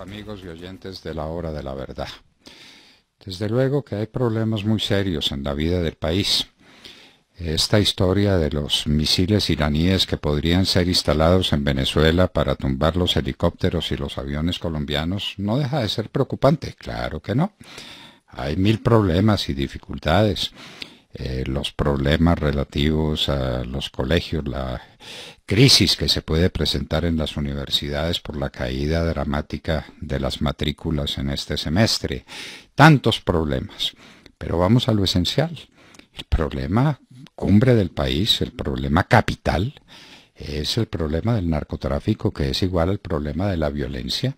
amigos y oyentes de la hora de la verdad. Desde luego que hay problemas muy serios en la vida del país. Esta historia de los misiles iraníes que podrían ser instalados en Venezuela para tumbar los helicópteros y los aviones colombianos no deja de ser preocupante, claro que no. Hay mil problemas y dificultades. Eh, los problemas relativos a los colegios, la crisis que se puede presentar en las universidades por la caída dramática de las matrículas en este semestre. Tantos problemas. Pero vamos a lo esencial. El problema cumbre del país, el problema capital, es el problema del narcotráfico, que es igual al problema de la violencia,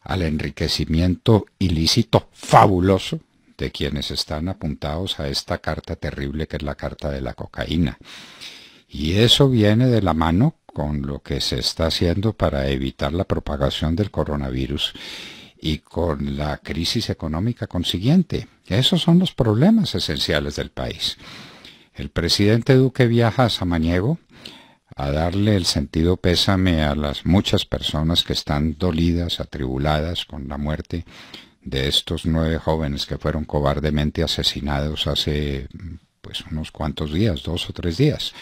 al enriquecimiento ilícito fabuloso de quienes están apuntados a esta carta terrible que es la carta de la cocaína. Y eso viene de la mano con lo que se está haciendo para evitar la propagación del coronavirus y con la crisis económica consiguiente. Esos son los problemas esenciales del país. El presidente Duque viaja a Samaniego a darle el sentido pésame a las muchas personas que están dolidas, atribuladas con la muerte de estos nueve jóvenes que fueron cobardemente asesinados hace pues unos cuantos días, dos o tres días.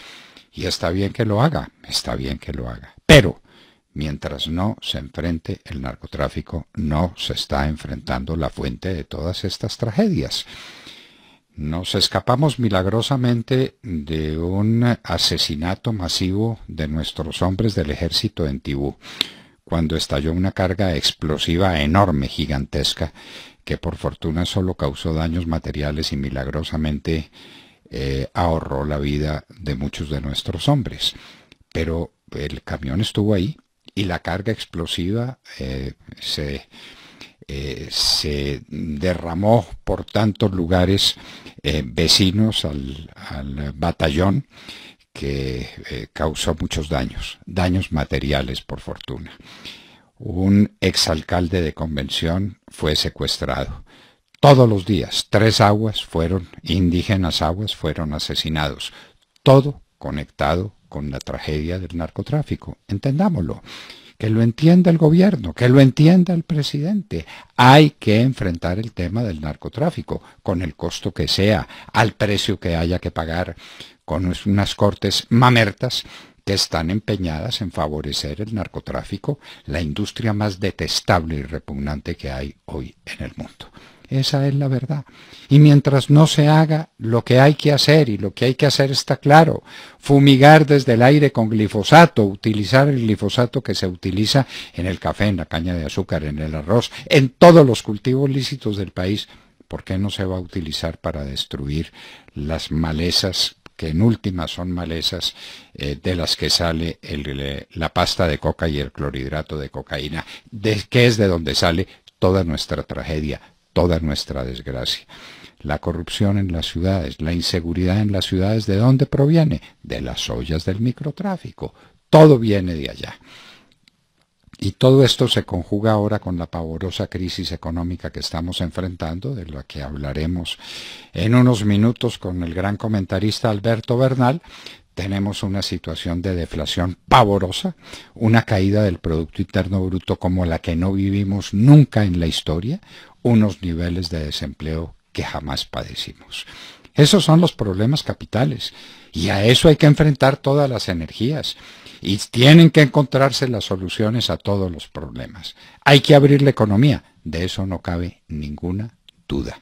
Y está bien que lo haga, está bien que lo haga. Pero mientras no se enfrente el narcotráfico, no se está enfrentando la fuente de todas estas tragedias. Nos escapamos milagrosamente de un asesinato masivo de nuestros hombres del ejército en Tibú, cuando estalló una carga explosiva enorme, gigantesca, que por fortuna solo causó daños materiales y milagrosamente eh, ahorró la vida de muchos de nuestros hombres. Pero el camión estuvo ahí y la carga explosiva eh, eh, se, derramó por tantos lugares vecinos al, al, batallón que causó muchos daños, daños materiales por fortuna. Un exalcalde de convención fue secuestrado. Todos los días, tres aguas fueron, indígenas aguas fueron asesinados. Todo conectado con la tragedia del narcotráfico. Entendámoslo. Que lo entienda el gobierno, que lo entienda el presidente. Hay que enfrentar el tema del narcotráfico, con el costo que sea, al precio que haya que pagar, con unas cortes mamertas que están empeñadas en favorecer el narcotráfico, la industria más detestable y repugnante que hay hoy en el mundo. Esa es la verdad. Y mientras no se haga lo que hay que hacer, y lo que hay que hacer está claro, fumigar desde el aire con glifosato, utilizar el glifosato que se utiliza en el café, en la caña de azúcar, en el arroz, en todos los cultivos lícitos del país, ¿por qué no se va a utilizar para destruir las malezas que en última son malezas eh, de las que sale eh, la pasta de coca y el clorhidrato de cocaína, que es de donde sale toda nuestra tragedia, toda nuestra desgracia. La corrupción en las ciudades, la inseguridad en las ciudades, ¿de dónde proviene? De las ollas del microtráfico. Todo viene de allá. Y todo esto se conjuga ahora con la pavorosa crisis económica que estamos enfrentando, de la que hablaremos en unos minutos con el gran comentarista Alberto Bernal. Tenemos una situación de deflación pavorosa, una caída del Producto Interno Bruto como la que no vivimos nunca en la historia, unos niveles de desempleo que jamás padecimos. Esos son los problemas capitales y a eso hay que enfrentar todas las energías y tienen que encontrarse las soluciones a todos los problemas. Hay que abrir la economía, de eso no cabe ninguna duda.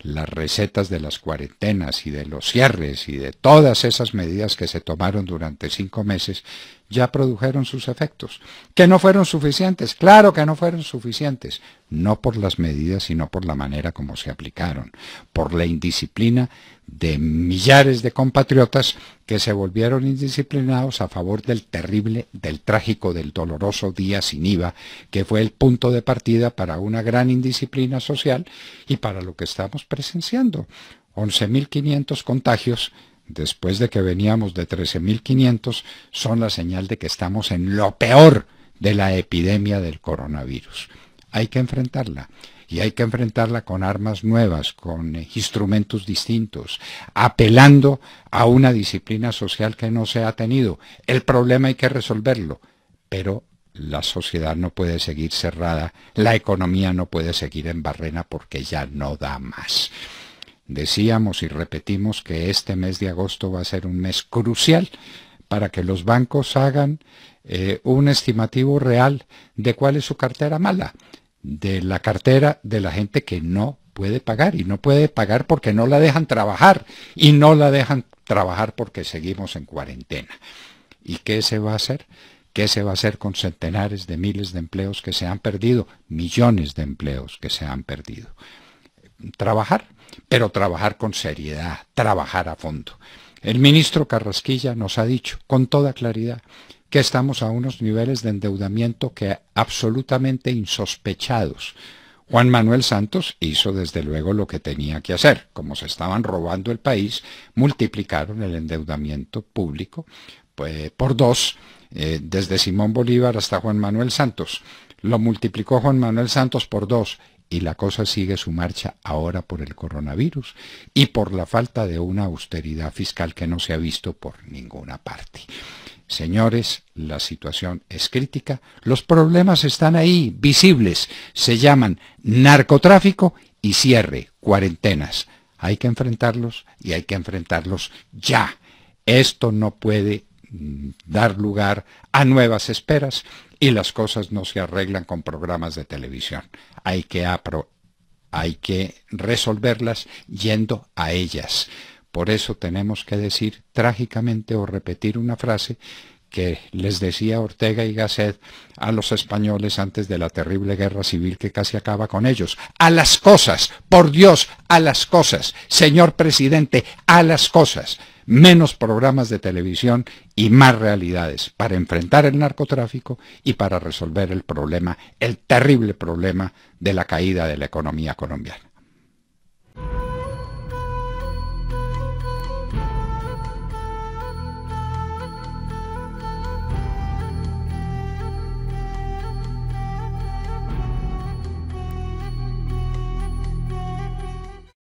Las recetas de las cuarentenas y de los cierres y de todas esas medidas que se tomaron durante cinco meses ya produjeron sus efectos, que no fueron suficientes, claro que no fueron suficientes, no por las medidas, sino por la manera como se aplicaron, por la indisciplina de millares de compatriotas que se volvieron indisciplinados a favor del terrible, del trágico, del doloroso día sin IVA, que fue el punto de partida para una gran indisciplina social y para lo que estamos presenciando, 11.500 contagios después de que veníamos de 13.500, son la señal de que estamos en lo peor de la epidemia del coronavirus. Hay que enfrentarla y hay que enfrentarla con armas nuevas, con instrumentos distintos, apelando a una disciplina social que no se ha tenido. El problema hay que resolverlo, pero la sociedad no puede seguir cerrada, la economía no puede seguir en barrena porque ya no da más. Decíamos y repetimos que este mes de agosto va a ser un mes crucial para que los bancos hagan eh, un estimativo real de cuál es su cartera mala, de la cartera de la gente que no puede pagar y no puede pagar porque no la dejan trabajar y no la dejan trabajar porque seguimos en cuarentena. ¿Y qué se va a hacer? ¿Qué se va a hacer con centenares de miles de empleos que se han perdido? Millones de empleos que se han perdido trabajar, pero trabajar con seriedad, trabajar a fondo. El ministro Carrasquilla nos ha dicho con toda claridad que estamos a unos niveles de endeudamiento que absolutamente insospechados. Juan Manuel Santos hizo desde luego lo que tenía que hacer. Como se estaban robando el país, multiplicaron el endeudamiento público pues, por dos, eh, desde Simón Bolívar hasta Juan Manuel Santos. Lo multiplicó Juan Manuel Santos por dos y la cosa sigue su marcha ahora por el coronavirus y por la falta de una austeridad fiscal que no se ha visto por ninguna parte. Señores, la situación es crítica, los problemas están ahí, visibles, se llaman narcotráfico y cierre, cuarentenas. Hay que enfrentarlos y hay que enfrentarlos ya. Esto no puede Mm, dar lugar a nuevas esperas y las cosas no se arreglan con programas de televisión. Hay que, hay que resolverlas yendo a ellas. Por eso tenemos que decir trágicamente o repetir una frase que les decía Ortega y Gasset a los españoles antes de la terrible guerra civil que casi acaba con ellos. A las cosas, por Dios, a las cosas, señor presidente, a las cosas. Menos programas de televisión y más realidades para enfrentar el narcotráfico y para resolver el problema, el terrible problema de la caída de la economía colombiana.